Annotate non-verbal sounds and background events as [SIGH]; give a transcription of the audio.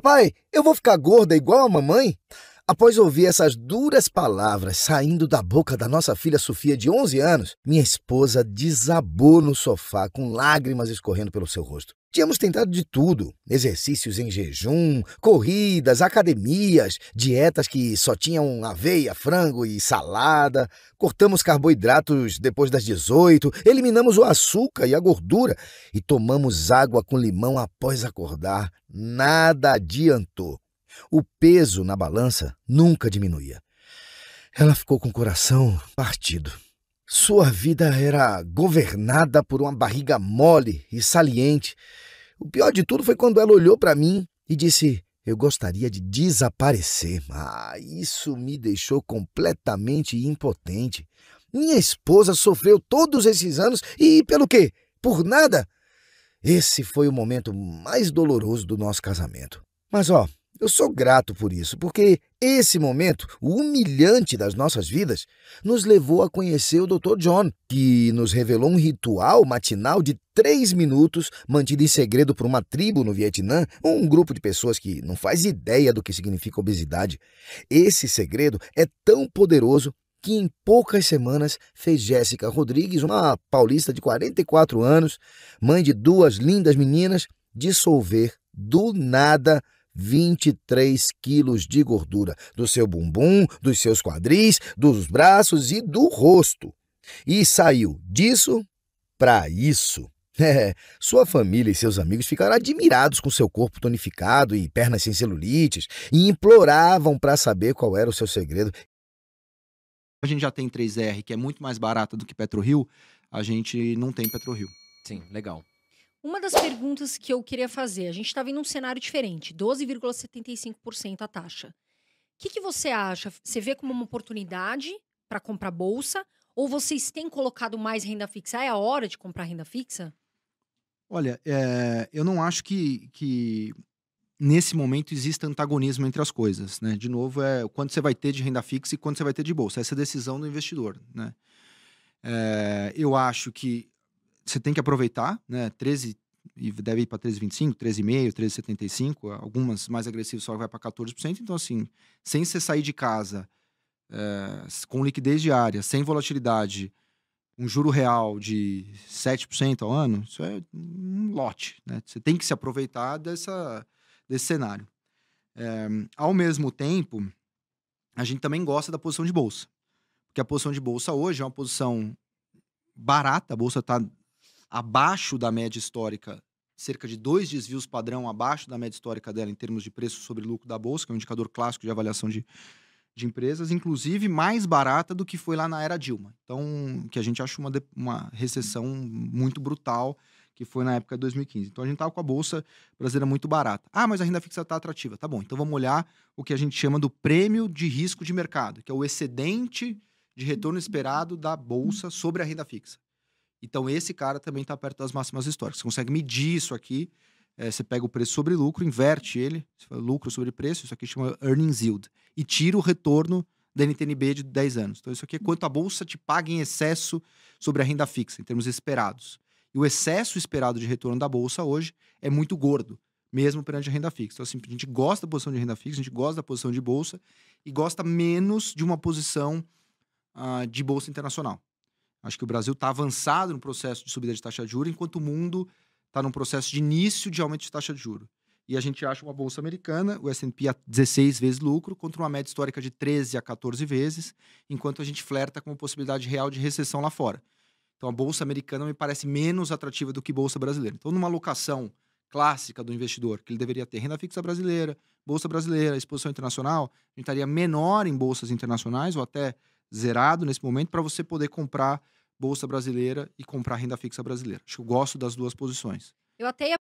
Papai, eu vou ficar gorda igual a mamãe? Após ouvir essas duras palavras saindo da boca da nossa filha Sofia, de 11 anos, minha esposa desabou no sofá com lágrimas escorrendo pelo seu rosto. Tínhamos tentado de tudo: exercícios em jejum, corridas, academias, dietas que só tinham aveia, frango e salada. Cortamos carboidratos depois das 18, eliminamos o açúcar e a gordura e tomamos água com limão após acordar. Nada adiantou. O peso na balança nunca diminuía. Ela ficou com o coração partido. Sua vida era governada por uma barriga mole e saliente. O pior de tudo foi quando ela olhou para mim e disse: Eu gostaria de desaparecer. Ah, isso me deixou completamente impotente. Minha esposa sofreu todos esses anos e pelo quê? Por nada? Esse foi o momento mais doloroso do nosso casamento. Mas ó, eu sou grato por isso, porque esse momento, o humilhante das nossas vidas, nos levou a conhecer o Dr. John, que nos revelou um ritual matinal de três minutos, mantido em segredo por uma tribo no Vietnã, um grupo de pessoas que não faz ideia do que significa obesidade. Esse segredo é tão poderoso que em poucas semanas fez Jéssica Rodrigues, uma paulista de 44 anos, mãe de duas lindas meninas, dissolver do nada 23 quilos de gordura do seu bumbum, dos seus quadris, dos braços e do rosto. E saiu disso para isso. [LAUGHS] É, sua família e seus amigos ficaram admirados com seu corpo tonificado e pernas sem celulites e imploravam para saber qual era o seu segredo. A gente já tem 3R, que é muito mais barata do que PetroRio, a gente não tem PetroRio. Sim, legal. Uma das perguntas que eu queria fazer, a gente estava em um cenário diferente, 12,75% a taxa. O que, que você acha? Você vê como uma oportunidade para comprar bolsa? Ou vocês têm colocado mais renda fixa? é a hora de comprar renda fixa? Olha, é, eu não acho que, que nesse momento exista antagonismo entre as coisas, né? De novo, é quanto você vai ter de renda fixa e quanto você vai ter de bolsa. Essa é a decisão do investidor, né? É, eu acho que você tem que aproveitar, né? 13 e deve ir para 13,25, 13,5, 13,75, algumas mais agressivas só vai para 14%. Então, assim, sem você sair de casa, é, com liquidez diária, sem volatilidade, um juro real de 7% ao ano, isso é um lote. Né? Você tem que se aproveitar dessa, desse cenário. É, ao mesmo tempo, a gente também gosta da posição de bolsa. Porque a posição de bolsa hoje é uma posição barata, a bolsa está abaixo da média histórica, cerca de dois desvios padrão abaixo da média histórica dela em termos de preço sobre lucro da Bolsa, que é um indicador clássico de avaliação de, de empresas, inclusive mais barata do que foi lá na era Dilma. Então, que a gente acha uma, uma recessão muito brutal, que foi na época de 2015. Então, a gente estava com a Bolsa brasileira muito barata. Ah, mas a renda fixa está atrativa. Tá bom, então vamos olhar o que a gente chama do prêmio de risco de mercado, que é o excedente de retorno esperado da Bolsa sobre a renda fixa. Então, esse cara também está perto das máximas históricas. Você consegue medir isso aqui. É, você pega o preço sobre lucro, inverte ele, lucro sobre preço, isso aqui chama earnings yield, e tira o retorno da NTNB de 10 anos. Então, isso aqui é quanto a bolsa te paga em excesso sobre a renda fixa, em termos esperados. E o excesso esperado de retorno da bolsa hoje é muito gordo, mesmo perante a renda fixa. Então, assim, a gente gosta da posição de renda fixa, a gente gosta da posição de bolsa e gosta menos de uma posição uh, de bolsa internacional. Acho que o Brasil está avançado no processo de subida de taxa de juros, enquanto o mundo está num processo de início de aumento de taxa de juros. E a gente acha uma bolsa americana, o S&P a 16 vezes lucro, contra uma média histórica de 13 a 14 vezes, enquanto a gente flerta com a possibilidade real de recessão lá fora. Então a bolsa americana me parece menos atrativa do que a bolsa brasileira. Então numa locação clássica do investidor, que ele deveria ter renda fixa brasileira, bolsa brasileira, exposição internacional, a gente estaria menor em bolsas internacionais ou até zerado nesse momento para você poder comprar bolsa brasileira e comprar renda fixa brasileira. Acho que eu gosto das duas posições. Eu até ia